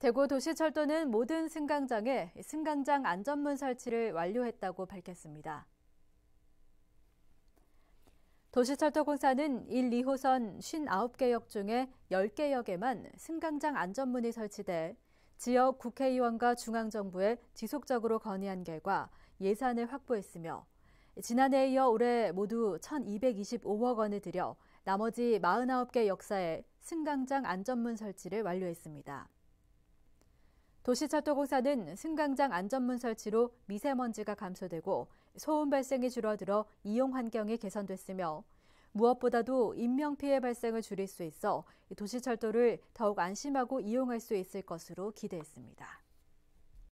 대구 도시철도는 모든 승강장에 승강장 안전문 설치를 완료했다고 밝혔습니다. 도시철도공사는 1, 2호선 59개 역 중에 10개 역에만 승강장 안전문이 설치돼 지역 국회의원과 중앙정부에 지속적으로 건의한 결과 예산을 확보했으며 지난해에 이어 올해 모두 1,225억 원을 들여 나머지 49개 역사에 승강장 안전문 설치를 완료했습니다. 도시철도공사는 승강장 안전문 설치로 미세먼지가 감소되고 소음 발생이 줄어들어 이용 환경이 개선됐으며 무엇보다도 인명피해 발생을 줄일 수 있어 도시철도를 더욱 안심하고 이용할 수 있을 것으로 기대했습니다.